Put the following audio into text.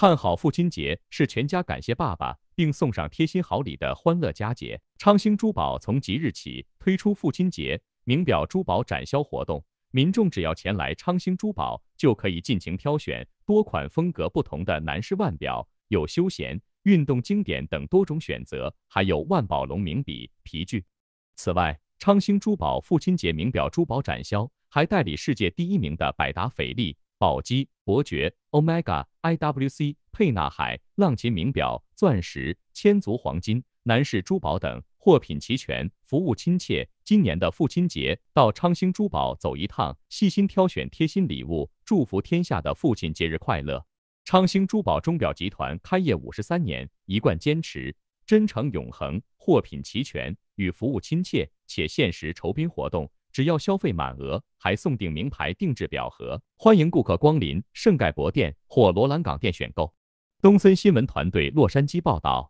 看好父亲节是全家感谢爸爸，并送上贴心好礼的欢乐佳节。昌兴珠宝从即日起推出父亲节名表珠宝展销活动，民众只要前来昌兴珠宝，就可以尽情挑选多款风格不同的男士腕表，有休闲、运动、经典等多种选择，还有万宝龙名笔、皮具。此外，昌兴珠宝父亲节名表珠宝展销还代理世界第一名的百达翡丽。宝玑、伯爵、Omega、IWC、沛纳海、浪琴名表、钻石、千足黄金、男士珠宝等货品齐全，服务亲切。今年的父亲节到昌兴珠宝走一趟，细心挑选贴心礼物，祝福天下的父亲节日快乐。昌兴珠宝钟表集团开业五十三年，一贯坚持真诚永恒，货品齐全与服务亲切，且限时酬宾活动。只要消费满额，还送定名牌定制表盒。欢迎顾客光临圣盖博店或罗兰港店选购。东森新闻团队洛杉矶报道。